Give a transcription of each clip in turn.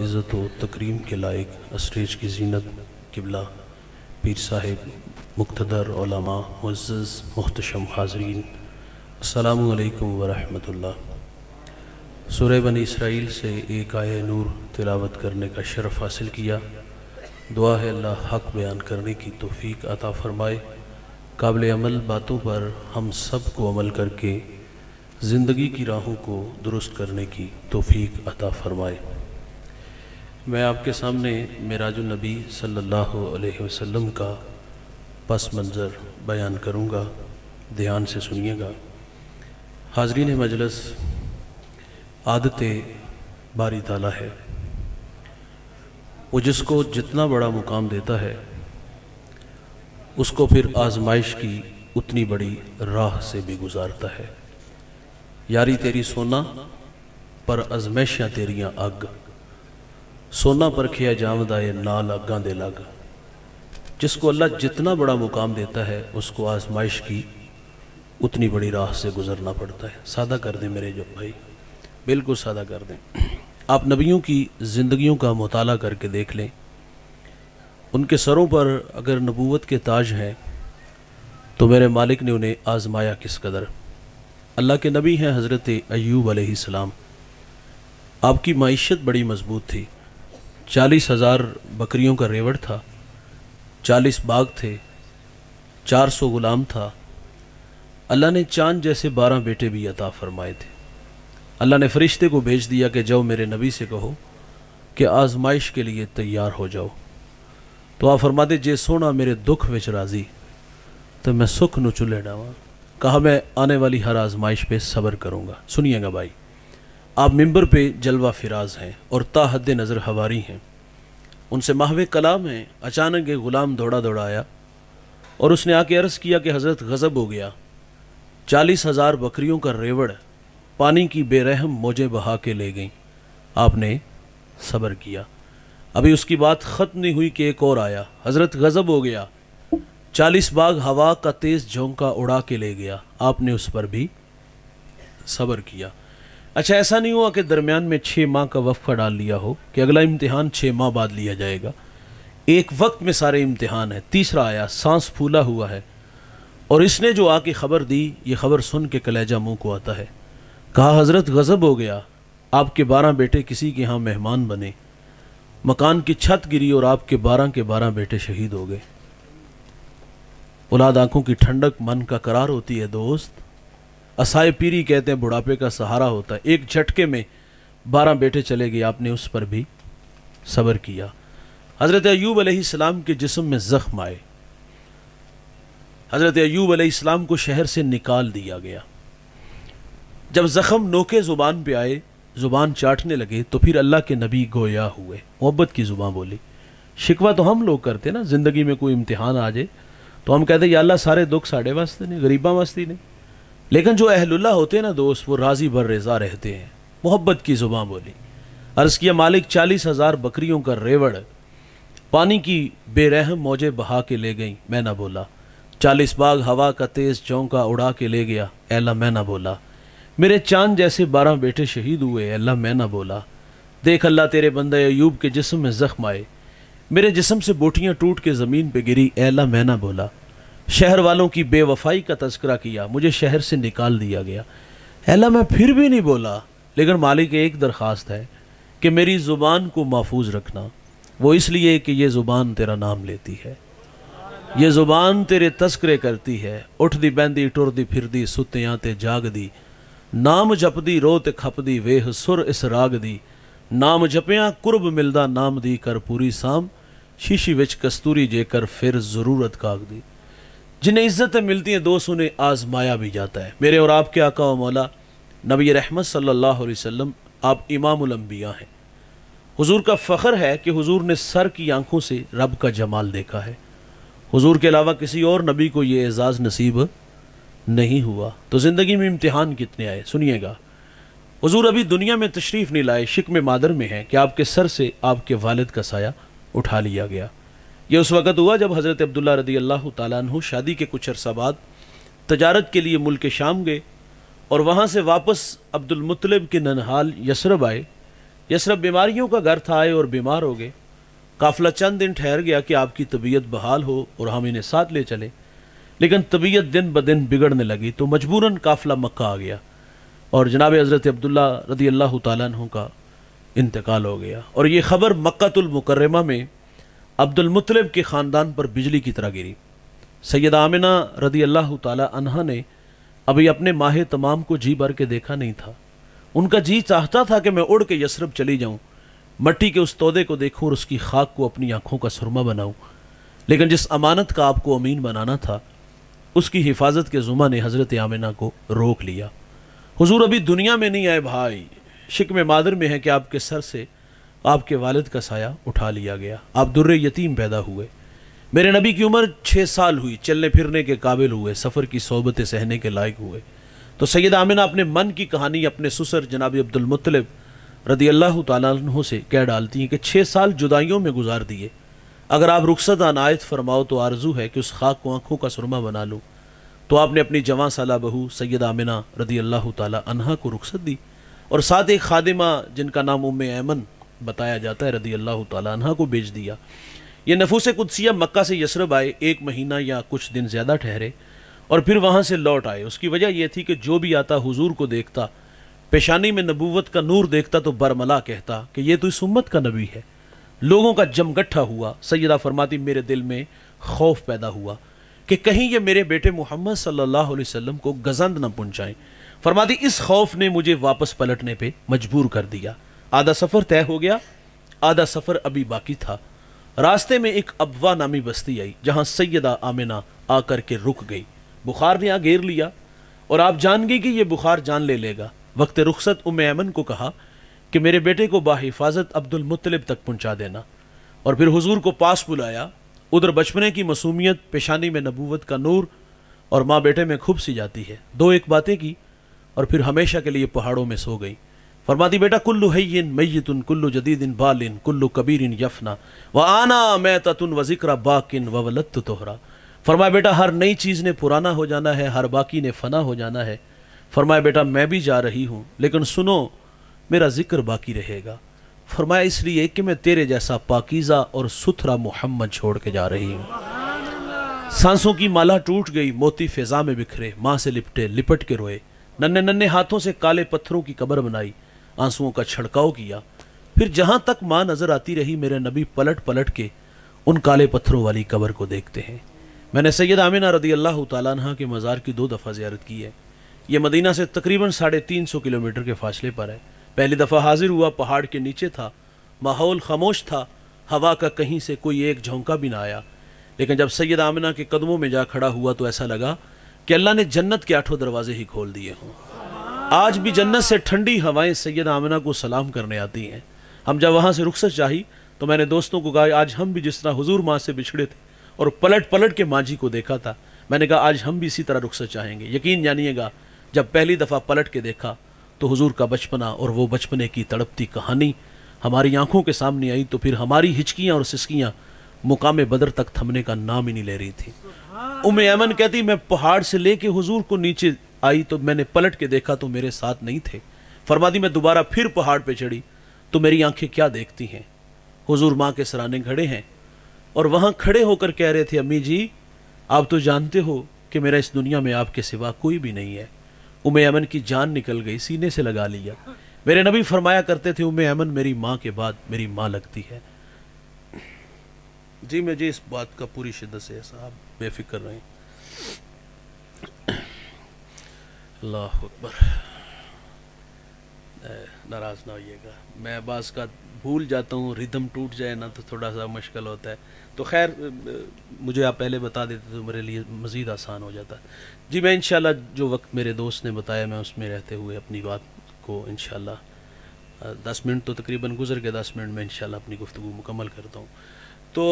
इज़्ज़त व तकरीम के लायक अस्टेज की जीनत किबला पीर साहिब मुख्तर मज़ महतशम हाजरीन अल्लाम वरहमतुल्ला सूर्य बन इसराइल से एक आय नूर तिलावत करने का शरफ़ हासिल किया दुआ है अल्लाह हक बयान करने की तोफ़ीक अता फ़रमाए काबिल अमल बातों पर हम सब को अमल करके ज़िंदगी की राहों को दुरुस्त करने की तोफ़ी अता फ़रमाए मैं आपके सामने मेराजनबी सल्लल्लाहु अलैहि वसल्लम का पस मंज़र बयान करूँगा ध्यान से सुनिएगा हाजरीन मजलस आदत बारी ताला है वो जिसको जितना बड़ा मुकाम देता है उसको फिर आजमाइश की उतनी बड़ी राह से भी गुजारता है यारी तेरी सोना पर आजमाइशियाँ तेरियाँ आग सोना परखिया जामदा है ना लागा दे लाग जिसको अल्लाह जितना बड़ा मुकाम देता है उसको आजमाइश की उतनी बड़ी राह से गुजरना पड़ता है सादा कर दें मेरे जो भाई बिल्कुल सादा कर दें आप नबियों की ज़िंदगियों का मताल करके देख लें उनके सरों पर अगर नबूवत के ताज हैं तो मेरे मालिक ने उन्हें आज़माया किस कदर अल्लाह के नबी हैं हज़रत अयूब आपकी मीशत बड़ी मज़बूत थी चालीस हजार बकरियों का रेवड़ था चालीस बाघ थे चार सौ गुलाम था अल्लाह ने चांद जैसे बारह बेटे भी अता फरमाए थे अल्लाह ने फरिश्ते को भेज दिया कि जाओ मेरे नबी से कहो कि आजमाइश के लिए तैयार हो जाओ तो आ फरमाते जे सोना मेरे दुख में राजी तो मैं सुख नुचू लेना डावा कहा मैं आने वाली हर आजमाइश पे सब्र करूँगा सुनिएगा भाई आप मंबर पे जलवा फिराज हैं और ताहद नज़र हवारी हैं उनसे माहवे कलाम हैं अचानक एक ग़ुलाम दौड़ा दौड़ा आया और उसने आके अर्ज़ किया कि हज़रत गज़ब हो गया चालीस हज़ार बकरियों का रेवड़ पानी की बेरहम मोजें बहा के ले गई आपने सब्र किया अभी उसकी बात ख़त्म नहीं हुई कि एक और आया हज़रत गज़ब हो गया चालीस बाग हवा का तेज़ झोंका उड़ा के ले गया आपने उस पर भी सब्र किया अच्छा ऐसा नहीं हुआ कि दरमियान में छः माह का वफा डाल लिया हो कि अगला इम्तहान छः माह बाद लिया जाएगा एक वक्त में सारे इम्तहान है तीसरा आया सांस फूला हुआ है और इसने जो आके ख़बर दी ये ख़बर सुन के कलेजा मुँह को आता है कहा हज़रत गज़ब हो गया आपके बारह बेटे किसी के यहाँ मेहमान बने मकान की छत गिरी और आपके बारह के बारह बेटे शहीद हो गए औलाद आंखों की ठंडक मन का करार होती है दोस्त असाय पीरी कहते हैं बुढ़ापे का सहारा होता है एक झटके में बारह बेटे चले गए आपने उस पर भी सब्र किया हज़रत अयूब अलैहिस्सलाम के जिस्म में ज़ख्म आए हज़रत अयूब अलैहिस्सलाम को शहर से निकाल दिया गया जब ज़ख्म नोके ज़ुबान पे आए ज़ुबान चाटने लगे तो फिर अल्लाह के नबी गोया हुए मोहब्बत की ज़ुबान बोली शिकवा तो हम लोग करते ना ज़िंदगी में कोई इम्तहान आ जाए तो हम कहते या अल्लाह सारे दुख साढ़े वास्ते ने गरीबा वास्ते नहीं लेकिन जो अहलुल्ला होते हैं ना दोस्त वो राज़ी भर रजा रहते हैं मोहब्बत की ज़ुबाँ बोली अर्ज़ किया मालिक चालीस हज़ार बकरियों का रेवड़ पानी की बेरहम मौजें बहा के ले गई मैं ना बोला चालीस बाग हवा का तेज़ चौंका उड़ा के ले गया एला मैं ना बोला मेरे चांद जैसे बारह बेटे शहीद हुए अल्लाह मैं ना बोला देख अल्लाह तेरे बंदे अयूब के जिसम में ज़ख्म आए मेरे जिसम से बोटियाँ टूट के ज़मीन पे गिरी अल्लाह मैं ना बोला शहर वालों की बेवफाई का तस्करा किया मुझे शहर से निकाल दिया गया अल्लाह मैं फिर भी नहीं बोला लेकिन मालिक एक दरख्वास्त है कि मेरी ज़ुबान को महफूज रखना वो इसलिए कि ये ज़ुबान तेरा नाम लेती है ये ज़ुबान तेरे तस्करे करती है उठ दी बहदी टुरदी जाग दी नाम जप दी रो ਰੋਹ खप दी वेह सुर इस राग दी नाम ਜਪਿਆਂ कुर्ब मिलदा नाम दी कर पूरी साम शीशी विच कस्तूरी जेकर फिर जरूरत काग दी जिन्हें इज़्ज़तें मिलती हैं दोस्त उन्हें आजमाया भी जाता है मेरे और आपके आका व मौला नबी रहमत सल्लल्लाहु अलैहि वसल्लम आप इमामबिया हैं हुजूर का फ़ख्र है कि हुजूर ने सर की आंखों से रब का जमाल देखा है हुजूर के अलावा किसी और नबी को ये एजाज़ नसीब नहीं हुआ तो ज़िंदगी में इम्तहान कितने आए सुनिएगा हुजूर अभी दुनिया में तशरीफ़ नहीं लाए शिक में मादर में हैं कि आपके सर से आपके वालिद का साया उठा लिया गया ये उस वक़्त हुआ जब हज़रत अब्दुल्ला रदी अल्लाह तु शादी के कुछ अरसा बाद तजारत के लिए मुल्क शाम गए और वहाँ से वापस अब्दुलमतलब के ननहाल यसरब आए यसरब बीमारियों का घर था आए और बीमार हो गए काफिला चंद दिन ठहर गया कि आपकी तबीयत बहाल हो और हम इन्हें साथ ले चले लेकिन तबीयत दिन ब दिन बिगड़ने लगी तो मजबूरन काफिला मक्का आ गया और जनाब हज़रत अब्दुल्ला रदी अल्लाह तु का इंतकाल हो गया और ये ख़बर मक्तुलमकरमा में अब्दुलमतलब के ख़ानदान पर बिजली की तरह गिरी सैद आमिना रदी अल्लाह तहा ने अभी अपने माह तमाम को जी भर के देखा नहीं था उनका जी चाहता था कि मैं उड़ के यसरब चली जाऊं मट्टी के उस तोदे को देखूं और उसकी खाक को अपनी आंखों का सुरमा बनाऊं लेकिन जिस अमानत का आपको अमीन बनाना था उसकी हिफाजत के जुमा ने हज़रत आमिना को रोक लिया हुजूर अभी दुनिया में नहीं आए भाई शिक में मादर में है कि आपके सर से आपके वालिद का साया उठा लिया गया आप दुर्र यतीम पैदा हुए मेरे नबी की उम्र छः साल हुई चलने फिरने के काबिल हुए सफ़र की सोबतें सहने के लायक हुए तो सैद आमिना अपने मन की कहानी अपने सुसर जनाब अब्दुलमतलब रदी अल्लाह तु से कह डालती हैं कि छः साल जुदाइयों में गुजार दिए अगर आप रुखसत अनायत फरमाओ तो आरजू है कि उस खाक को आँखों का सुरमा बना लो तो आपने अपनी जवां साला बहू सैद आमिना रदी अल्लाह तहा को रुखसत दी और साथ एक खादिमा जिनका नाम उम ऐमन बताया जाता है रदी अल्लाह तह को भेज दिया ये नफूस कुदसिया मक्का से यसरब आए एक महीना या कुछ दिन ज़्यादा ठहरे और फिर वहाँ से लौट आए उसकी वजह यह थी कि जो भी आता हुजूर को देखता पेशानी में नबूवत का नूर देखता तो बरमला कहता कि यह तो इस उम्मत का नबी है लोगों का जमगट्ठा हुआ सैदा फरमाती मेरे दिल में खौफ पैदा हुआ कि कहीं ये मेरे बेटे मोहम्मद सल्ला वसम को गजंद न पहुँचाएँ फरमाती इस खौफ ने मुझे वापस पलटने पर मजबूर कर दिया आधा सफ़र तय हो गया आधा सफ़र अभी बाकी था रास्ते में एक अबवा नामी बस्ती आई जहाँ सैदा आमिना आकर के रुक गई बुखार ने यहाँ घेर लिया और आप जान गई कि यह बुखार जान ले लेगा वक्त रुखसत उम अमन को कहा कि मेरे बेटे को बाहिफाजत अब्दुल मुतलब तक पहुँचा देना और फिर हजूर को पास बुलाया उधर बचपने की मसूमियत पेशानी में नबूवत का नूर और माँ बेटे में खूब सी जाती है दो एक बातें की और फिर हमेशा के लिए पहाड़ों में सो गई फरमाती बेटा कुल्लू हैन मैतुन कुल्लू जदीदिन बालिन कुल्लू कबीरिन यफना व आना मैं ततुन व जिक्र बाकिन व वलत तोहरा फरमाया बेटा हर नई चीज़ ने पुराना हो जाना है हर बाकी ने फना हो जाना है फरमाया बेटा मैं भी जा रही हूँ लेकिन सुनो मेरा जिक्र बाकी रहेगा फरमाया इसलिए कि मैं तेरे जैसा पाकिज़ा और सुथरा मोहम्मद छोड़ के जा रही हूँ सांसों की माला टूट गई मोती फिजा में बिखरे माँ से लिपटे लिपट के रोए नन्ने नन्हे हाथों से काले पत्थरों की कबर बनाई आंसुओं का छिड़काव किया फिर जहां तक माँ नजर आती रही मेरे नबी पलट पलट के उन काले पत्थरों वाली कबर को देखते हैं मैंने सैयद आमिना रदी अल्लाह तहा के मज़ार की दो दफ़ा ज्यारत की है ये मदीना से तकरीबन साढ़े तीन सौ किलोमीटर के फासले पर है पहली दफ़ा हाजिर हुआ पहाड़ के नीचे था माहौल खामोश था हवा का कहीं से कोई एक झोंका भी ना आया लेकिन जब सैयद आमिना के कदमों में जा खड़ा हुआ तो ऐसा लगा कि अल्लाह ने जन्नत के आठों दरवाजे ही खोल दिए हों आज भी जन्नत से ठंडी हवाएं सैयद आमिना को सलाम करने आती हैं हम जब वहाँ से रुखसत चाही तो मैंने दोस्तों को कहा आज हम भी जिस तरह हुजूर माँ से बिछड़े थे और पलट पलट के माँ जी को देखा था मैंने कहा आज हम भी इसी तरह रुखसत चाहेंगे यकीन जानिएगा जब पहली दफ़ा पलट के देखा तो हुजूर का बचपना और वो बचपने की तड़पती कहानी हमारी आंखों के सामने आई तो फिर हमारी हिचकियाँ और सिसकियाँ मुकाम बदर तक थमने का नाम ही नहीं ले रही थी उम अमन कहती मैं पहाड़ से लेके हुजूर को नीचे आई तो मैंने पलट के देखा तो मेरे साथ नहीं थे फरमादी मैं दोबारा फिर पहाड़ पे चढ़ी तो मेरी आंखें क्या देखती हैं हुजूर माँ के सराने खड़े हैं और वहाँ खड़े होकर कह रहे थे अम्मी जी आप तो जानते हो कि मेरा इस दुनिया में आपके सिवा कोई भी नहीं है उमे अमन की जान निकल गई सीने से लगा लिया मेरे नबी फरमाया करते थे उमे अमन मेरी माँ के बाद मेरी माँ लगती है जी मैं जी इस बात का पूरी शिद्दत से आप बेफिक्र हैं। अल्लाह अकबर नाराज़ ना होइएगा मैं बास का भूल जाता हूँ रिदम टूट जाए ना तो थोड़ा सा मुश्किल होता है तो खैर मुझे आप पहले बता देते तो मेरे लिए मज़ीद आसान हो जाता जी मैं इनशाला जो वक्त मेरे दोस्त ने बताया मैं उसमें रहते हुए अपनी बात को इन दस मिनट तो तकरीबन गुजर गए दस मिनट में इन अपनी गुफ्तु मुकम्मल करता हूँ तो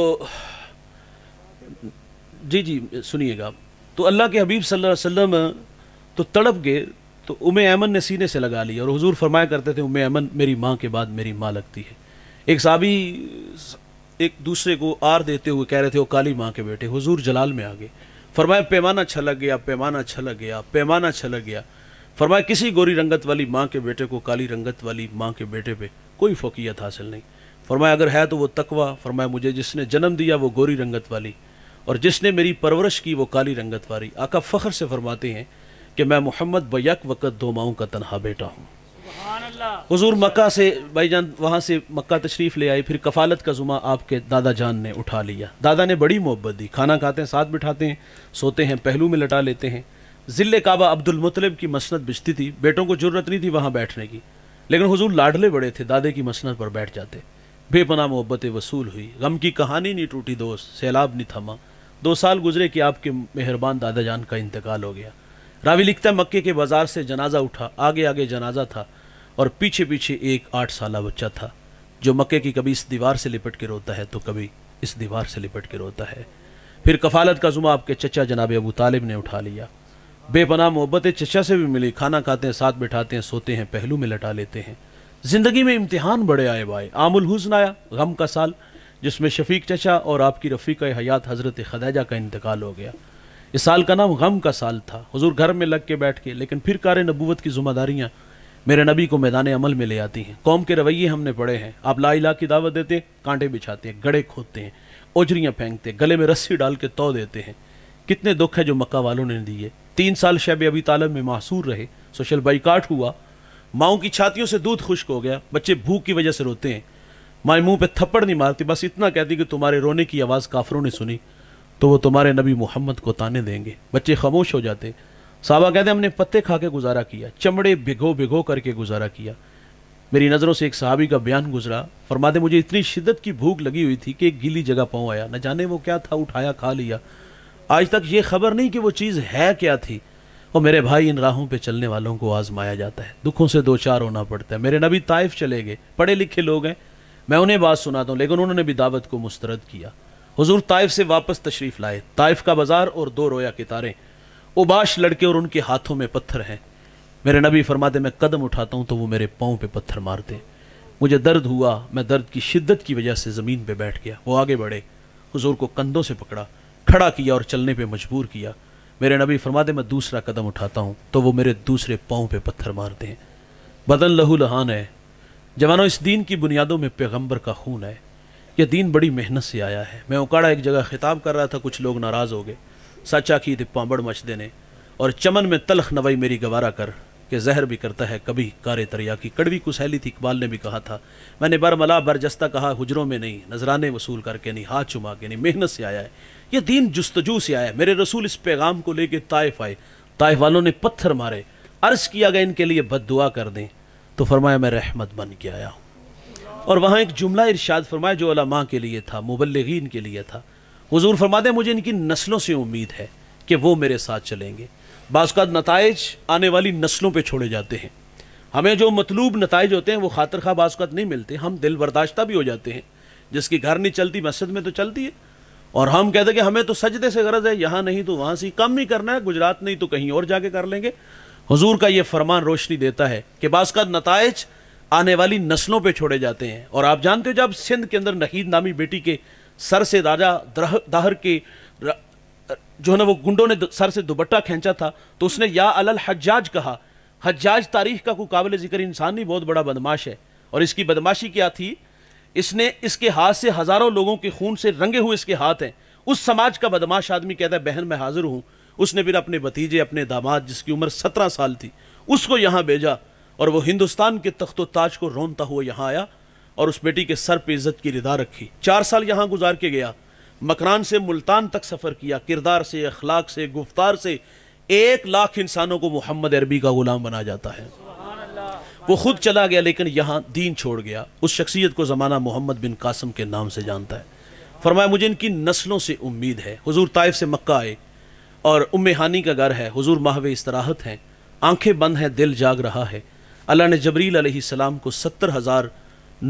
जी जी सुनिएगा तो अल्लाह के हबीब सल्लल्लाहु अलैहि वसल्लम तो तड़प गए तो उमे अमन ने सीने से लगा लिया और हजूर फरमाया करते थे उमे अमन मेरी माँ के बाद मेरी माँ लगती है एक साबी एक दूसरे को आर देते हुए कह रहे थे वो काली माँ के बेटे हजूर जलाल में आ गए फरमाया पैमाना छलक अच्छा गया पैमाना छलक अच्छा गया पैमाना छलक अच्छा गया फरमाया किसी गोरी रंगत वाली माँ के बेटे को काली रंगत वाली माँ के बेटे पे कोई फोकियत हासिल नहीं फरमाया अगर है तो वो तकवा फरमाया मुझे जिसने जन्म दिया वो गोरी रंगत वाली और जिसने मेरी परवरिश की वो काली रंगत वाली आका फ़खर से फरमाते हैं कि मैं मोहम्मद बैक वक़्त दो माओं का तनहा बेटा हूँ हजूर मक्का से भाई जान वहाँ से मक्का तशरीफ़ ले आई फिर कफालत का जुमा आपके दादा जान ने उठा लिया दादा ने बड़ी मोहब्बत दी खाना खाते हैं साथ बिठाते हैं सोते हैं पहलू में लटा लेते हैं ज़िले काबा अब्दुलमतलब की मसनत बिजती थी बेटों को जरूरत नहीं थी वहाँ बैठने की लेकिन हजूर लाडले बड़े थे दादे की मसनत पर बैठ जाते बेपना मोहब्बत वसूल हुई गम की कहानी नहीं टूटी दोस्त सैलाब नहीं थमा दो साल गुजरे कि आपके मेहरबान दादा जान का इंतकाल हो गया रावी लिखता है मक्के के बाजार से जनाजा उठा आगे आगे जनाजा था और पीछे पीछे एक आठ साल बच्चा था जो मक्के की कभी इस दीवार से लिपट के रोता है तो कभी इस दीवार से लिपट के रोता है फिर कफालत का जुमा आपके चचा जनाब अबू तालिब ने उठा लिया बेपनाह मोहब्बत चचा से भी मिली खाना खाते हैं साथ बैठाते हैं सोते हैं पहलू में लटा लेते हैं ज़िंदगी में इम्तिहान बड़े आए बाए आमुल हुसन आया गम का साल जिसमें शफीक चचा और आपकी रफ़ीक हयात हज़रत खदैजा का इंतकाल हो गया इस साल का नाम गम का साल था हजूर घर में लग के बैठ के लेकिन फिर कार नबूत की जिम्मेदारियाँ मेरे नबी को मैदान अमल में ले आती हैं कौम के रवैये हमने पढ़े हैं आप ला इला की दावत देते कांटे बिछाते हैं गड़े खोदते हैं ओजरियाँ फेंकते गले में रस्सी डाल के तो देते हैं कितने दुख है जो मक्का वालों ने दिए तीन साल शब अभी तालब में मासूर रहे सोशल बाइकाट हुआ माओ की छातियों से दूध खुश्क हो गया बच्चे भूख की वजह से रोते हैं माए मुँह पे थप्पड़ नहीं मारती बस इतना कहती कि तुम्हारे रोने की आवाज़ काफरों ने सुनी तो वो तुम्हारे नबी मोहम्मद को ताने देंगे बच्चे खामोश हो जाते साहबा कहते हमने पत्ते खा के गुजारा किया चमड़े भिगो भिगो करके गुजारा किया मेरी नज़रों से एक सहाबी का बयान गुजरा फरमाते मुझे इतनी शिद्दत की भूख लगी हुई थी कि एक गीली जगह पाँव आया न जाने वो क्या था उठाया खा लिया आज तक ये खबर नहीं कि वो चीज़ है क्या थी और मेरे भाई इन राहों पे चलने वालों को आजमाया जाता है दुखों से दो चार होना पड़ता है मेरे नबी ताइफ चले गए पढ़े लिखे लोग हैं मैं उन्हें बात सुनाता हूँ लेकिन उन्होंने भी दावत को मुस्तरद किया हुजूर ताइफ से वापस तशरीफ़ लाए ताइफ का बाज़ार और दो रोया के तारे उबाश लड़के और उनके हाथों में पत्थर हैं मेरे नबी फरमाते मैं कदम उठाता हूँ तो वो मेरे पाँव पे पत्थर मारते मुझे दर्द हुआ मैं दर्द की शिद्दत की वजह से ज़मीन पे बैठ गया वो आगे बढ़े हुजूर को कंधों से पकड़ा खड़ा किया और चलने पे मजबूर किया मेरे नबी फरमाते मैं दूसरा कदम उठाता हूँ तो वो मेरे दूसरे पाँव पे पत्थर मारते हैं बदन लहू लहान है जवानों इस दीन की बुनियादों में पैगम्बर का खून है यह दीन बड़ी मेहनत से आया है मैं उकाड़ा एक जगह खिताब कर रहा था कुछ लोग नाराज़ हो गए सचा की पाँबड़ मच देने और चमन में तलख नवाई मेरी गवारा कर के जहर भी करता है कभी कारे तरिया की कड़वी कुसैली थी इकबाल ने भी कहा था मैंने बरमला बरजस्ता कहा हुजरों में नहीं नजराने वसूल करके नहीं हाथ चुमा के नहीं मेहनत से आया है ये दीन जस्तजू से आया है मेरे रसूल इस पैगाम को लेके ताइफ आए ताइफ वालों ने पत्थर मारे अर्ज किया गया इनके लिए बद दुआ कर दें तो फरमाया मैं रहमत बन के आया हूँ और वहाँ एक जुमला इरशाद फरमाया जो अलामा के लिए था मुबलगिन के लिए था हजूर फरमा दे मुझे इनकी नस्लों से उम्मीद है कि वो मेरे साथ चलेंगे बाज़ात नतज आने वाली नस्लों पर छोड़े जाते हैं हमें जो मतलूब नतज होते हैं वो खातर खा बात नहीं मिलते हम दिल बर्दाश्ता भी हो जाते हैं जिसकी घर नहीं चलती मस्जिद में तो चलती है और हम कहते हैं कि हमें तो सजदे से गरज है यहाँ नहीं तो वहाँ से कम ही करना है गुजरात नहीं तो कहीं और जाके कर लेंगे हजूर का ये फरमान रोशनी देता है कि बाज़ात नतज आने वाली नस्लों पे छोड़े जाते हैं और आप जानते हो जब सिंध के अंदर नहीद नामी बेटी के सर से राजा दाहर के जो है ना वो गुंडों ने सर से दुबट्टा खींचा था तो उसने या अलल हजाज कहा हजाज तारीख का कोई काबिल जिक्र इंसान नहीं बहुत बड़ा बदमाश है और इसकी बदमाशी क्या थी इसने इसके हाथ से हज़ारों लोगों के खून से रंगे हुए इसके हाथ हैं उस समाज का बदमाश आदमी कहता है बहन मैं हाजिर हूँ उसने फिर अपने भतीजे अपने दामाद जिसकी उम्र सत्रह साल थी उसको यहाँ भेजा और वो हिंदुस्तान के तख्त ताज को रोनता हुआ यहाँ आया और उस बेटी के सर पे इज्जत की रिदा रखी चार साल यहाँ गुजार के गया मकरान से मुल्तान तक सफ़र किया किरदार से अखलाक से गुफ्तार से एक लाख इंसानों को मोहम्मद अरबी का गुलाम बना जाता है वो खुद चला गया लेकिन यहाँ दीन छोड़ गया उस शख्सियत को ज़माना मोहम्मद बिन कासम के नाम से जानता है फरमाया मुझे इनकी नस्लों से उम्मीद है हुजूर ताइफ से मक्का आए और उम हानी का घर है हुजूर माहवे इस्तराहत हैं आंखें बंद हैं दिल जाग रहा है अल्लाह ने जबरील अलैहिस्सलाम को सत्तर हज़ार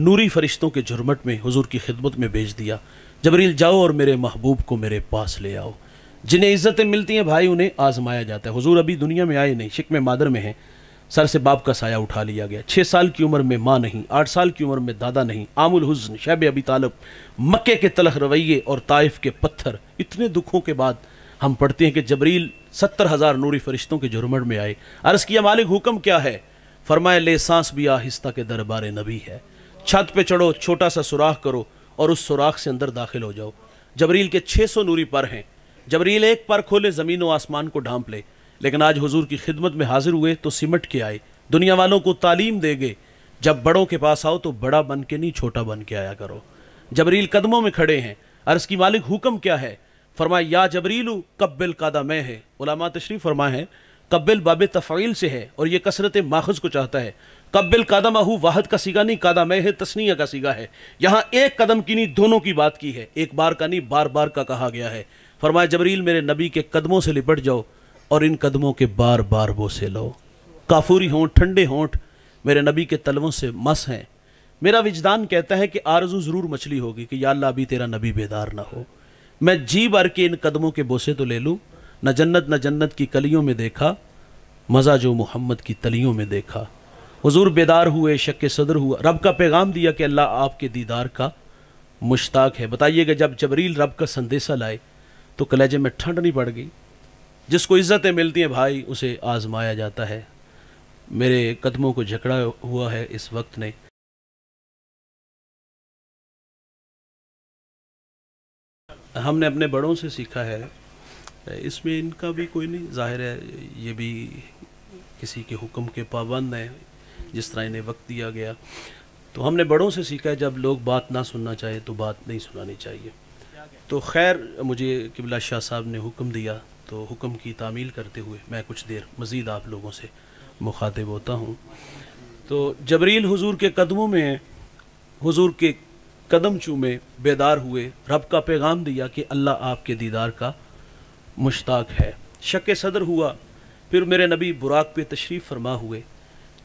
नूरी फरिश्तों के झुरमट में हुजूर की खिदमत में भेज दिया जबरील जाओ और मेरे महबूब को मेरे पास ले आओ जिन्हें इज्जतें मिलती हैं भाई उन्हें आजमाया जाता है हुजूर अभी दुनिया में आए नहीं में मादर में हैं सर से बाप का साया उठा लिया गया छः साल की उम्र में माँ नहीं आठ साल की उम्र में दादा नहीं आमुल हुस्न शैब अबी तालब मक्के के तलख रवैये और ताइफ के पत्थर इतने दुखों के बाद हम पढ़ते हैं कि जबरील सत्तर हज़ार नूरी फरिश्तों के झुरमट में आए अर्ज़ किया मालिक हुक्म क्या है फरमाए ले सांस भी आहिस्ता के दरबार नबी है छत पे चढ़ो छोटा सा सुराख करो और उस सुराख से अंदर दाखिल हो जाओ जबरील के 600 नूरी पर हैं जबरील एक पर खोले ज़मीन व आसमान को ढांप ले लेकिन आज हुजूर की खिदमत में हाजिर हुए तो सिमट के आए दुनिया वालों को तालीम दे गए जब बड़ों के पास आओ तो बड़ा बन के नहीं छोटा बन के आया करो जबरील कदमों में खड़े हैं अर्ज़ की मालिक हुक्म क्या है फरमाया या जबरीलू कब्बिल कादा मैं है उलामा तशरीफ़ फरमाए हैं कब्बिल बाब तफ़ील से है और ये कसरत माखज़ को चाहता है कब्बिल कादमा हु वाहद का सीगा नहीं कादम है तस्निया का सीगा है यहाँ एक कदम की नहीं दोनों की बात की है एक बार का नहीं बार बार का कहा गया है फरमाए जबरील मेरे नबी के कदमों से लिपट जाओ और इन कदमों के बार बार बोसे लो काफूरी होंठ ठंडे होंठ मेरे नबी के तलवों से मस हैं मेरा विजदान कहता है कि आरजू ज़रूर मछली होगी कि या अल्लाह अभी तेरा नबी बेदार ना हो मैं जी भर के इन कदमों के बोसे तो ले लूँ न जन्नत न जन्नत की कलियों में देखा मज़ा जो मोहम्मद की तलियों में देखा हजूर बेदार हुए शक सदर हुआ रब का पैगाम दिया कि अल्लाह आपके दीदार का मुश्ताक है बताइएगा जब जबरील रब का संदेशा लाए तो कलेजे में ठंड नहीं पड़ गई जिसको इज़्ज़तें मिलती हैं भाई उसे आजमाया जाता है मेरे कदमों को झकड़ा हुआ है इस वक्त ने हमने अपने बड़ों से सीखा है इसमें इनका भी कोई नहीं जाहिर है ये भी किसी के हुक्म के पाबंद हैं जिस तरह इन्हें वक्त दिया गया तो हमने बड़ों से सीखा है जब लोग बात ना सुनना चाहे तो बात नहीं सुनानी चाहिए तो खैर मुझे किबला शाह साहब ने हुक्म दिया तो हुक्म की तामील करते हुए मैं कुछ देर मज़ीद आप लोगों से मुखातिब होता हूँ तो जबरील हुजूर के कदमों में हुजूर के कदम चूमे बेदार हुए रब का पैगाम दिया कि अल्लाह आपके दीदार का मुश्ताक है शक सदर हुआ फिर मेरे नबी बुराक पे तशरीफ़ फरमा हुए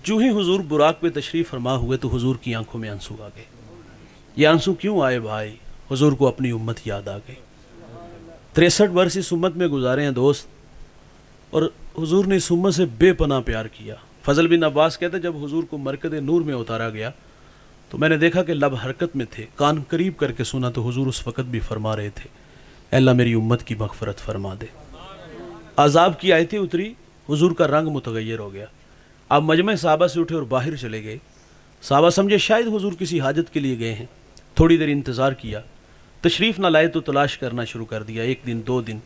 जो ही हुजूर बुराक पे तशरीफ़ फरमा हुए तो हुजूर की आंखों में आंसू आ गए ये आंसू क्यों आए भाई हुजूर को अपनी उम्मत याद आ गई तिरसठ वर्ष इस उम्मत में गुजारे हैं दोस्त और हुजूर ने इस उम्मत से बेपना प्यार किया फजल बिन अब्बास कहते जब हुजूर को मरकद नूर में उतारा गया तो मैंने देखा कि लब हरकत में थे कान करीब करके सुना तो हुजूर उस वक़्त भी फरमा रहे थे अल्लाह मेरी उम्मत की मगफरत फरमा दे अजाब की आयतें उतरी हुजूर का रंग मुतगैर हो गया आप मजमे साहबा से उठे और बाहर चले गए साहबा समझे शायद हुजूर किसी हाजत के लिए गए हैं थोड़ी देर इंतज़ार किया तशरीफ़ ना लाए तो तलाश करना शुरू कर दिया एक दिन दो दिन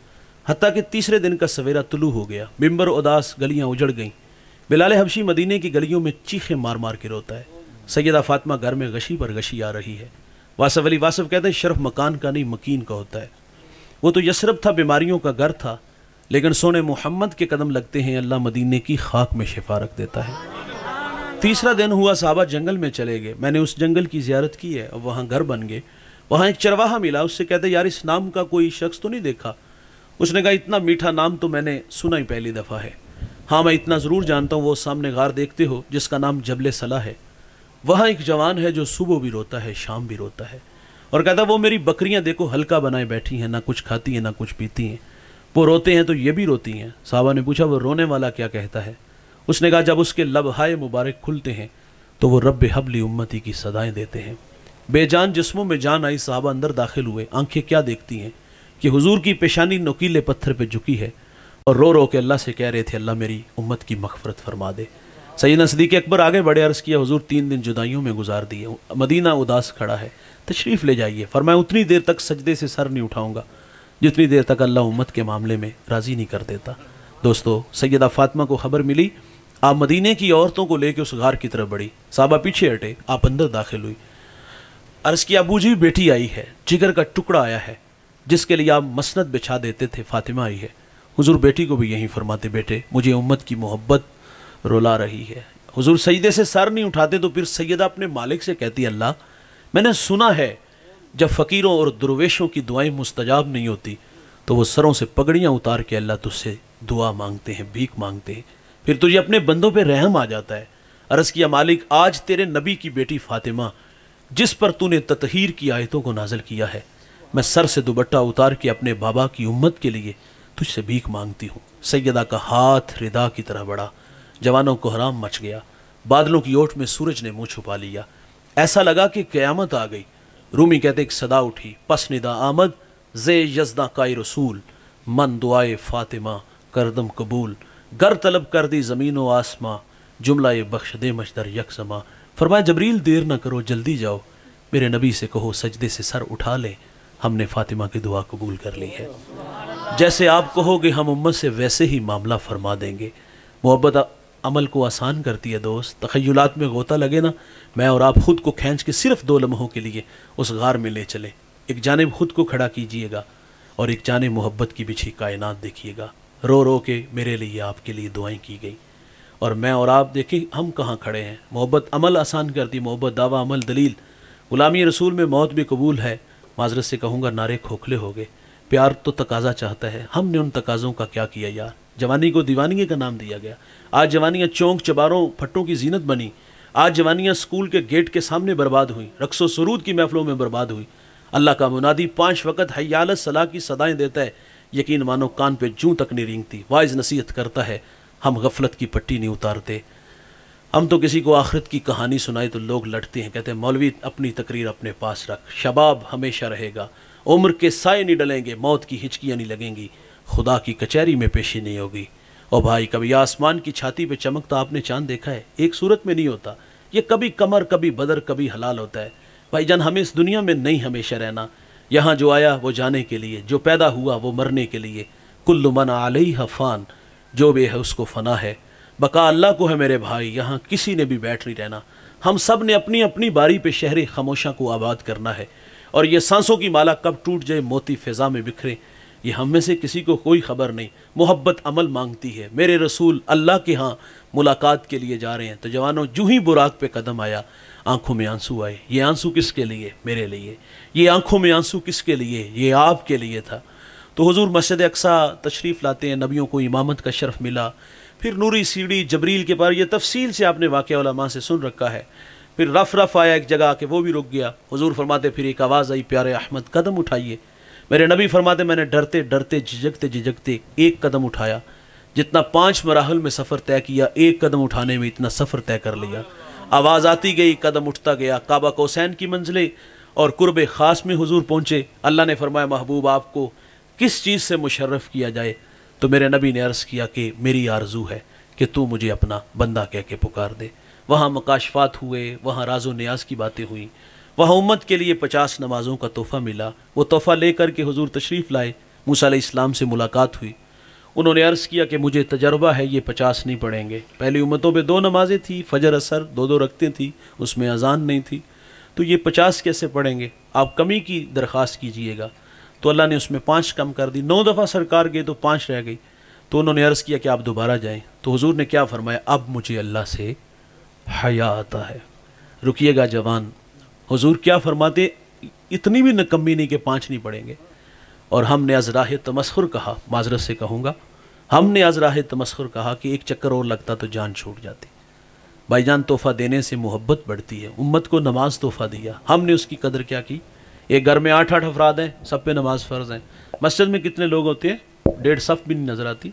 हती कि तीसरे दिन का सवेरा तुलू हो गया बिम्बर उदास गलियाँ उजड़ गईं बिलाल हबशी मदीने की गलियों में चीखे मार मार के रोता है सैदा फातमा घर में गशी पर गशी आ रही है वासफ अली वासफ कहते हैं शर्फ मकान का नहीं मकीन का होता है वो तो यसरब था बीमारियों का घर था लेकिन सोने मोहम्मद के कदम लगते हैं अल्लाह मदीने की खाक में शिफा रख देता है तीसरा दिन हुआ साहबा जंगल में चले गए मैंने उस जंगल की ज्यारत की है और वहाँ घर बन गए वहाँ एक चरवाहा मिला उससे कहते यार इस नाम का कोई शख्स तो नहीं देखा उसने कहा इतना मीठा नाम तो मैंने सुना ही पहली दफ़ा है हाँ मैं इतना ज़रूर जानता हूँ वो सामने गार देखते हो जिसका नाम जबल सलाह है वहाँ एक जवान है जो सुबह भी रोता है शाम भी रोता है और कहता वो मेरी बकरियां देखो हल्का बनाए बैठी हैं ना कुछ खाती हैं ना कुछ पीती हैं वो रोते हैं तो ये भी रोती हैं साहबा ने पूछा वो रोने वाला क्या कहता है उसने कहा जब उसके लबहाय मुबारक खुलते हैं तो वो रब हबली उम्मती की सदाएं देते हैं बेजान जिस्मों में जान आई साहबा अंदर दाखिल हुए आंखें क्या देखती हैं कि हुजूर की पेशानी नकीले पत्थर पर झुकी है और रो रो के अल्लाह से कह रहे थे अल्लाह मेरी उम्मत की मफफरत फरमा दे सैदना सदीक अकबर आगे बड़े अर्ज़ किया हुजूर तीन दिन जुदाइयों में गुजार दिए मदीना उदास खड़ा है तशरीफ़ ले जाइए फरमाया उतनी देर तक सजदे से सर नहीं उठाऊंगा जितनी देर तक अल्लाह उम्मत के मामले में राज़ी नहीं कर देता दोस्तों सैदा फ़ातिमा को खबर मिली आप मदीने की औरतों को लेकर उस घर की तरफ बढ़ी साहबा पीछे हटे आप अंदर दाखिल हुई अर्ज़ की अबू जी बेटी आई है जिगर का टुकड़ा आया है जिसके लिए आप मसनत बिछा देते थे फातिमा आई है हुजूर बेटी को भी यहीं फरमाते बेटे मुझे उम्मत की मोहब्बत रुला रही है हुजूर सईदे से सर नहीं उठाते तो फिर सैदा अपने मालिक से कहती अल्लाह मैंने सुना है जब फ़कीरों और दुर्वेशों की दुआएं मुस्तजाब नहीं होती तो वो सरों से पगड़ियाँ उतार के अल्लाह तुझसे दुआ मांगते हैं भीख मांगते हैं फिर तुझे अपने बंदों पर रहम आ जाता है अरस किया मालिक आज तेरे नबी की बेटी फातिमा जिस पर तूने ततहीर की आयतों को नाजल किया है मैं सर से दुबट्टा उतार के अपने बाबा की उम्मत के लिए तुझसे भीख मांगती हूँ सैदा का हाथ रिदा की तरह बढ़ा जवानों को हराम मच गया बादलों की ओट में सूरज ने मुँह छुपा लिया ऐसा लगा कि क्यामत आ गई रूमी कहते एक सदा उठी पसनिदा आमद जे यजदा का रसूल मन दुआए फ़ातिमा करदम कबूल गर तलब कर दी ज़मीन व आसमां जुमला ये बख्श दे मशदर यकसमा फरमाया जबरील देर ना करो जल्दी जाओ मेरे नबी से कहो सजदे से सर उठा ले हमने फ़ातिमा की दुआ कबूल कर ली है जैसे आप कहोगे हम उम्मत से वैसे ही मामला फरमा देंगे मोहब्बत अमल को आसान करती है दोस्त तखयलात में गोता लगे ना मैं और आप ख़ुद को खींच के सिर्फ दो लम्हों के लिए उस गार में ले चले एक जानब ख़ुद को खड़ा कीजिएगा और एक जानब मोहब्बत की बिछी कायनात देखिएगा रो रो के मेरे लिए आपके लिए दुआएं की गई और मैं और आप देखें हम कहाँ खड़े हैं मोहब्बत अमल आसान करती मोहब्बत दावा अमल दलील ग़ुलामी रसूल में मौत भी कबूल है माजरत से कहूँगा नारे खोखले हो गए प्यार तो तकाजा चाहता है हमने उन तकाज़ों का क्या किया यार जवानी को दीवानी का नाम दिया गया आज जवानियाँ चौंक चबारों फट्टों की जीनत बनी आज जवानियाँ स्कूल के गेट के सामने बर्बाद हुई रक्सो सरूद की महफलों में बर्बाद हुई अल्लाह का मुनादी पाँच वक़्त हयाल सलाह की सदाएं देता है यकीन मानो कान पे जूँ तक नहीं रिंगती वाइज नसीहत करता है हम गफलत की पट्टी नहीं उतारते हम तो किसी को आखिरत की कहानी सुनाए तो लोग लड़ते हैं कहते हैं मौलवी अपनी तकरीर अपने पास रख शबाब हमेशा रहेगा उम्र के साय नहीं डलेंगे मौत की हिचकियाँ नहीं लगेंगी खुदा की कचहरी में पेशी नहीं होगी और भाई कभी आसमान की छाती पे चमकता आपने चांद देखा है एक सूरत में नहीं होता ये कभी कमर कभी बदर कभी हलाल होता है भाई जान हमें इस दुनिया में नहीं हमेशा रहना यहाँ जो आया वो जाने के लिए जो पैदा हुआ वो मरने के लिए कुल्लु मन आलही हफान जो भी है उसको फना है बका अल्लाह को है मेरे भाई यहाँ किसी ने भी बैठ नहीं रहना हम सब ने अपनी अपनी बारी पे शहर खामोशा को आबाद करना है और ये सांसों की माला कब टूट जाए मोती फिज़ा में बिखरे ये हम में से किसी को कोई खबर नहीं मोहब्बत अमल मांगती है मेरे रसूल अल्लाह के यहाँ मुलाकात के लिए जा रहे हैं तो जवानों जूँ ही बुराक पे कदम आया आंखों में आंसू आए ये आंसू किसके लिए मेरे लिए ये आंखों में आंसू किसके लिए ये आपके लिए था तो हजूर मस्जिद अक्सा तशरीफ़ लाते हैं नबियों को इमामत का शर्फ मिला फिर नूरी सीढ़ी जबरील के पार ये तफसील से आपने वाक़ से सुन रखा है फिर रफ रफ आया एक जगह आके वो भी रुक गया हुजूर फरमाते फिर एक आवाज़ आई प्यारे अहमद कदम उठाइए मेरे नबी फरमाते मैंने डरते डरते झिझकते झिझकते एक कदम उठाया जितना पांच मराहल में सफ़र तय किया एक कदम उठाने में इतना सफ़र तय कर लिया आवाज़ आती गई कदम उठता गया काबा कोसैन की मंजिले और कुर्ब ख़ास में हुजूर पहुँचे अल्लाह ने फरमाया महबूब आपको किस चीज़ से मुशर्रफ़ किया जाए तो मेरे नबी ने अर्ज़ किया कि मेरी आरजू है कि तू मुझे अपना बंदा कह के पुकार दे वहाँ मकाशफात हुए वहाँ राजो न्याज की बातें हुई वहाँ उम्मत के लिए पचास नमाजों का तोहफ़ा मिला वो तोहफ़ा लेकर के हजूर तशरीफ़ लाए मूसा इस्लाम से मुलाकात हुई उन्होंने अर्ज़ किया कि मुझे तजर्बा है ये पचास नहीं पढ़ेंगे पहली उम्मतों में दो नमाजें थी फजर असर दो दो रखते थी उसमें अजान नहीं थी तो ये पचास कैसे पढ़ेंगे आप कमी की दरख्वास्त कीजिएगा तो अल्लाह ने उसमें पाँच कम कर दी नौ दफ़ा सरकार गई तो पाँच रह गई तो उन्होंने अर्ज़ किया कि आप दोबारा जाएँ तो हजूर ने क्या फरमाया अब मुझे अल्लाह से हया आता है रुकीगा जवान हुजूर क्या फरमाते इतनी भी नकम्मी नहीं कि पाँच नहीं पड़ेंगे और हमने आज राह कहा माजरत से कहूँगा हमने आज राह तमस्र कहा कि एक चक्कर और लगता तो जान छूट जाती जान तोहफ़ा देने से मोहब्बत बढ़ती है उम्मत को नमाज तोहफ़ा दिया हमने उसकी कदर क्या की एक घर में आठ आठ अफराद हैं सब पे नमाज फ़र्ज़ हैं मस्जिद में कितने लोग होते हैं डेढ़ सफ़ भी नहीं नज़र आती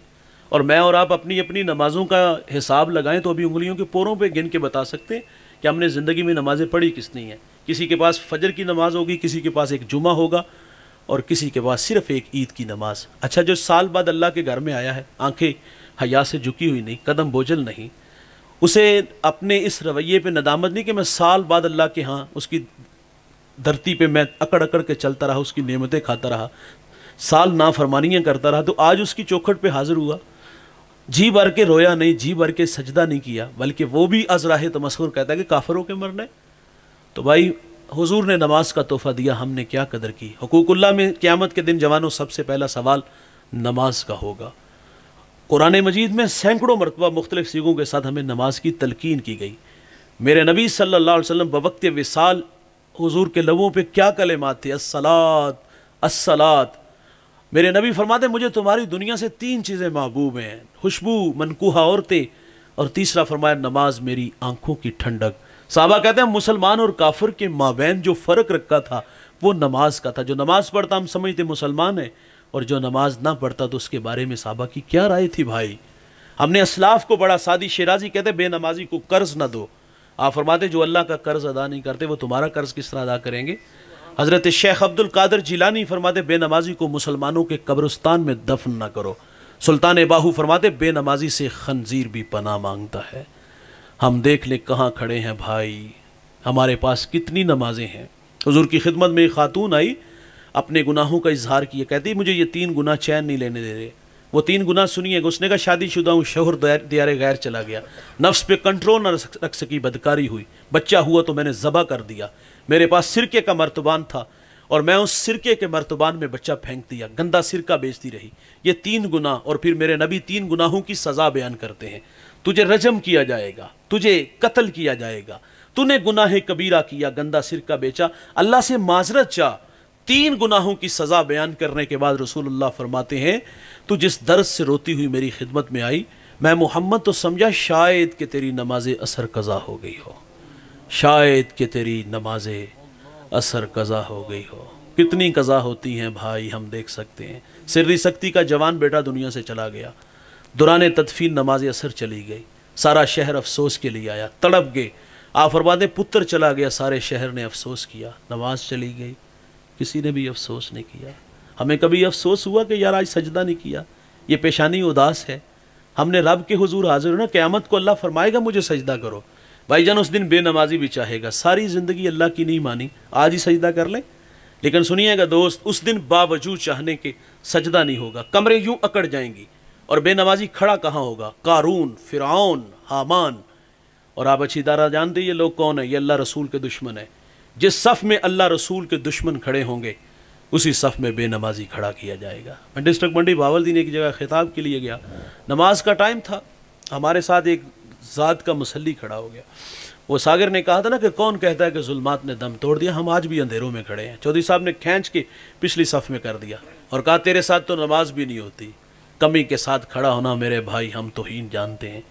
और मैं और आप अपनी अपनी नमाज़ों का हिसाब लगाएं तो अभी उंगलियों के पोरों पे गिन के बता सकते हैं कि हमने ज़िंदगी में नमाज़ें पढ़ी किसनी हैं किसी के पास फजर की नमाज़ होगी किसी के पास एक जुमा होगा और किसी के पास सिर्फ एक ईद की नमाज अच्छा जो साल बाद अल्लाह के घर में आया है आंखें हया से झुकी हुई नहीं कदम बोझल नहीं उसे अपने इस रवैये पे नदामत नहीं कि मैं साल बाद अल्लाह के यहाँ उसकी धरती पे मैं अकड़ अकड़ के चलता रहा उसकी नेमतें खाता रहा साल नाफरमानियाँ करता रहा तो आज उसकी चौखट पे हाजिर हुआ जी भर के रोया नहीं जी भर के सजदा नहीं किया बल्कि वो भी अजराह तमस्कुर कहता है कि काफरों के मरना है तो भाई हुजूर ने नमाज का तोहफा दिया हमने क्या कदर की हकूकुल्ला में क़्यामत के दिन जवानों सबसे पहला सवाल नमाज का होगा कुरान मजीद में सैकड़ों मरतबा मुख्तलिफ सीगों के साथ हमें नमाज की तलकीन की गई मेरे नबी सल्लल्लाहु अलैहि वसल्लम बवक्त विसाल हुजूर के लबों पर क्या कलेमात थे अस्सलात अस्सलात मेरे नबी फरमाते मुझे तुम्हारी दुनिया से तीन चीज़ें महबूब हैं खुशबू मनकूहा औरतें और तीसरा फरमाया नमाज मेरी आँखों की ठंडक साहबा कहते हैं मुसलमान और काफिर के माबेन जो फ़र्क रखा था वो नमाज का था जो नमाज पढ़ता हम समझते मुसलमान है और जो नमाज ना पढ़ता तो उसके बारे में साहबा की क्या राय थी भाई हमने असलाफ को बड़ा सादी शेराजी कहते बेनमाजी को कर्ज ना दो आप फरमाते जो अल्लाह का कर्ज अदा नहीं करते वो तुम्हारा कर्ज किस तरह अदा करेंगे हज़रत शेख अब्दुल कादर जिलानी फरमाते बेनमाजी को मुसलमानों के कब्रस्तान में दफन ना करो सुल्तान बाहू फरमाते बेनमाजी से खनजीर भी पना मांगता है हम देख लें कहाँ खड़े हैं भाई हमारे पास कितनी नमाजें हैं हजूर की खिदमत में एक खातून आई अपने गुनाहों का इजहार किया कहती मुझे ये तीन गुना चैन नहीं लेने दे रहे वो तीन गुना सुनिए उसने का शादी शुदा हूँ शोहर दियार गैर चला गया नफ्स पे कंट्रोल न रख सकी बदकारी हुई बच्चा हुआ तो मैंने जबा कर दिया मेरे पास सिरके का मर्तबान था और मैं उस सिरके के मर्तबान में बच्चा फेंक दिया गंदा सिरका बेचती रही ये तीन गुना और फिर मेरे नबी तीन गुनाहों की सज़ा बयान करते हैं तुझे रजम किया जाएगा तुझे कत्ल किया जाएगा तूने गुनाहे कबीरा किया गंदा सिरका बेचा अल्लाह से माजरत चाह तीन गुनाहों की सज़ा बयान करने के बाद रसूलुल्लाह फरमाते हैं तू जिस दर्द से रोती हुई मेरी खिदमत में आई मैं मोहम्मद तो समझा शायद कि तेरी नमाज असर कज़ा हो गई हो शायद कि तेरी नमाज असर कज़ा हो गई हो कितनी कज़ा होती हैं भाई हम देख सकते हैं सिर्री सख्ती का जवान बेटा दुनिया से चला गया दुरान तदफीन नमाज असर चली गई सारा शहर अफसोस के लिए आया तड़प गए आफरबाद पुत्र चला गया सारे शहर ने अफसोस किया नमाज चली गई किसी ने भी अफसोस नहीं किया हमें कभी अफसोस हुआ कि यार आज सजदा नहीं किया ये पेशानी उदास है हमने रब के हुजूर हाजिर होना क़्यामत को अल्लाह फरमाएगा मुझे सजदा करो जान उस दिन बेनमाजी भी चाहेगा सारी ज़िंदगी अल्लाह की नहीं मानी आज ही सजदा कर लें लेकिन सुनिएगा दोस्त उस दिन बावजूद चाहने के सजदा नहीं होगा कमरे यूँ अकड़ जाएंगी और बेनमाजी खड़ा कहाँ होगा कारून फिरौन हामान और आप अच्छी तरह जानते ये लोग कौन है ये अल्लाह रसूल के दुश्मन है जिस सफ़ में अल्लाह रसूल के दुश्मन खड़े होंगे उसी सफ़ में बेनमाजी खड़ा किया जाएगा मैं डिस्ट्रिक्ट मंडी बावलदीन एक जगह खिताब के लिए गया नमाज का टाइम था हमारे साथ एक ज़ात का मसली खड़ा हो गया वो सागर ने कहा था ना कि कौन कहता है कि जुल्मात ने दम तोड़ दिया हम आज भी अंधेरों में खड़े हैं चौधरी साहब ने खींच के पिछली सफ़ में कर दिया और कहा तेरे साथ तो नमाज भी नहीं होती कमी के साथ खड़ा होना मेरे भाई हम तो ही जानते हैं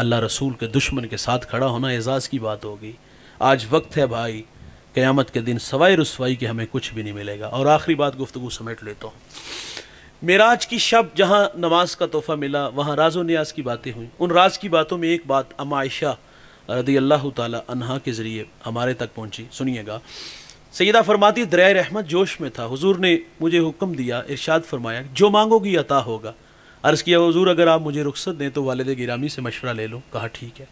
अल्लाह रसूल के दुश्मन के साथ खड़ा होना एजाज़ की बात होगी आज वक्त है भाई क़यामत के दिन सवाई रसवाई के हमें कुछ भी नहीं मिलेगा और आखिरी बात गुफ्तु समेट लेता हूँ मेराज की शब जहाँ नमाज का तोहफ़ा मिला वहाँ राज न्याज की बातें हुई उन राज की बातों में एक बात अमायशा रदी अल्लाह तहा के ज़रिए हमारे तक पहुँची सुनिएगा सैदा फरमाती दरिया रहमत जोश में था हुजूर ने मुझे हुक्म दिया इरशाद फरमाया जो मांगोगी अता होगा अर्ज़ किया हजूर अगर आप मुझे रुख्सत दें तो वालद गिरामी से मशवरा ले लो कहा ठीक है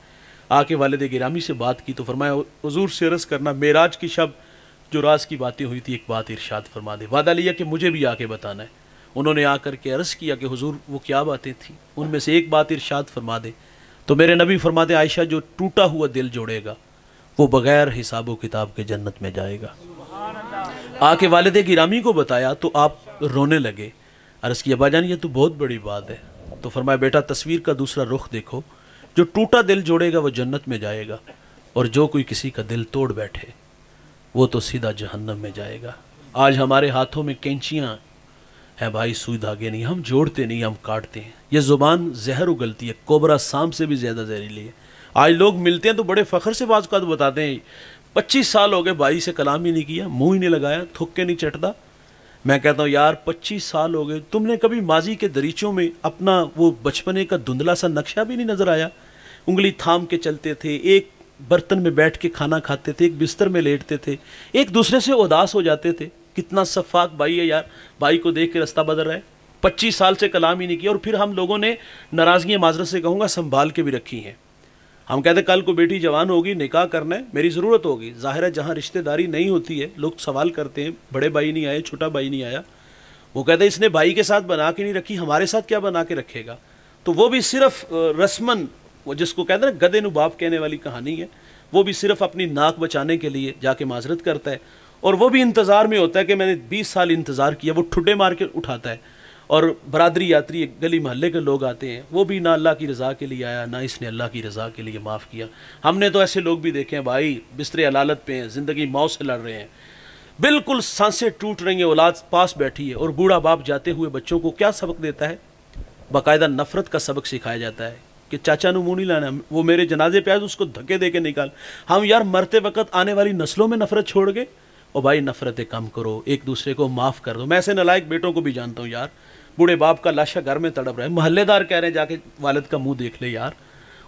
आके वालद गिरामी से बात की तो फरमाया हजूर से अर्ज़ करना मेराज की शब जो राज की बातें हुई थी एक बात इरशाद फरमा दे वादा लिया कि मुझे भी आके बताना है उन्होंने आकर के अर्ज़ किया कि हुजूर वो क्या बातें थी उनमें से एक बात इरशाद फरमा दे तो मेरे नबी फरमाते आयशा जो टूटा हुआ दिल जोड़ेगा वो बग़ैर हिसाब व किताब के जन्नत में जाएगा आके वालद गिरामी को बताया तो आप रोने लगे अर्ज़ किया अबाजान ये तो बहुत बड़ी बात है तो फरमाया बेटा तस्वीर का दूसरा रुख देखो जो टूटा दिल जोड़ेगा वो जन्नत में जाएगा और जो कोई किसी का दिल तोड़ बैठे वो तो सीधा जहन्नम में जाएगा आज हमारे हाथों में कैंचियाँ हैं भाई सुई धागे नहीं हम जोड़ते नहीं हम काटते हैं ये ज़ुबान जहर उगलती है कोबरा सांप से भी ज़्यादा जहरीली है आज लोग मिलते हैं तो बड़े फ़ख्र से बाज़ बताते हैं पच्चीस साल हो गए भाई से कलाम ही नहीं किया मुंह ही नहीं लगाया थक के नहीं चटता मैं कहता हूँ यार 25 साल हो गए तुमने कभी माजी के दरीचों में अपना वो बचपने का धुंधला सा नक्शा भी नहीं नज़र आया उंगली थाम के चलते थे एक बर्तन में बैठ के खाना खाते थे एक बिस्तर में लेटते थे एक दूसरे से उदास हो जाते थे कितना शफाक भाई है यार भाई को देख के रास्ता बदल रहा है पच्चीस साल से कलाम ही नहीं किया और फिर हम लोगों ने नाराज़गी माजरत से कहूँगा संभाल के भी रखी हैं हम कहते कल को बेटी जवान होगी निकाह करना है मेरी ज़रूरत होगी ज़ाहिर है जहाँ रिश्तेदारी नहीं होती है लोग सवाल करते हैं बड़े भाई नहीं आए छोटा भाई नहीं आया वो कहते इसने भाई के साथ बना के नहीं रखी हमारे साथ क्या बना के रखेगा तो वो भी सिर्फ रस्मन वो जिसको कहते हैं गदे नुबाप कहने वाली कहानी है वो भी सिर्फ अपनी नाक बचाने के लिए जाके माजरत करता है और वो भी इंतज़ार में होता है कि मैंने बीस साल इंतज़ार किया वो ठुडे मार के उठाता है और बरदरी यात्री गली महल्ले के लोग आते हैं वो भी ना अल्लाह की रज़ा के लिए आया ना इसने अल्लाह की रज़ा के लिए माफ़ किया हमने तो ऐसे लोग भी देखे हैं भाई बिस्तर अलालत पे हैं ज़िंदगी मौत से लड़ रहे हैं बिल्कुल सांसें टूट रही हैं औलाद पास बैठी है और बूढ़ा बाप जाते हुए बच्चों को क्या सबक देता है बाकायदा नफ़रत का सबक सिखाया जाता है कि चाचा ने मुँह नहीं लाना वो मेरे जनाजे पे आए तो उसको धक्के दे के निकाल हम यार मरते वक्त आने वाली नस्लों में नफ़रत छोड़ गए और भाई नफ़रतें कम करो एक दूसरे को माफ़ कर दो मैं ऐसे नलायक बेटों को भी जानता हूँ यार बूढ़े बाप का लाशा घर में तड़प रहा है महल्लेदार कह रहे हैं जाके वालद का मुंह देख ले यार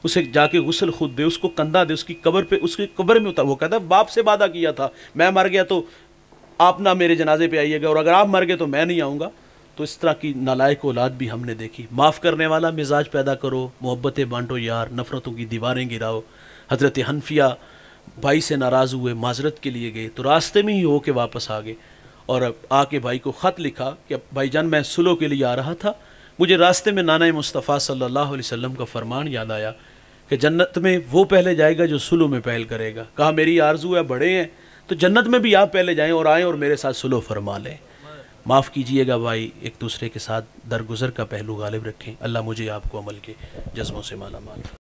उसे जाके गुसल खुद दे उसको कंधा दे उसकी कबर पे उसकी कबर में उतर वो कहता है बाप से वादा किया था मैं मर गया तो आप ना मेरे जनाजे पे आइएगा और अगर आप मर गए तो मैं नहीं आऊँगा तो इस तरह की नालायक औलाद भी हमने देखी माफ़ करने वाला मिजाज पैदा करो मोहब्बतें बांटो यार नफ़रतों की दीवारें गिराओ हज़रत हनफिया भाई से नाराज़ हुए माजरत के लिए गए तो रास्ते में ही हो के वापस आ गए और अब आके भाई को ख़त लिखा कि भाईजान मैं सुलो के लिए आ रहा था मुझे रास्ते में नाना मुस्तफ़ा सल्लल्लाहु अलैहि वसल्लम का फरमान याद आया कि जन्नत में वो पहले जाएगा जो सुलो में पहल करेगा कहा मेरी आरजू है बड़े हैं तो जन्नत में भी आप पहले जाएँ और आएँ और मेरे साथ सुलो फरमा लें माफ़ कीजिएगा भाई एक दूसरे के साथ दरगुजर का पहलू गालिब रखें अल्लाह मुझे आपको अमल के जज्बों से माला माल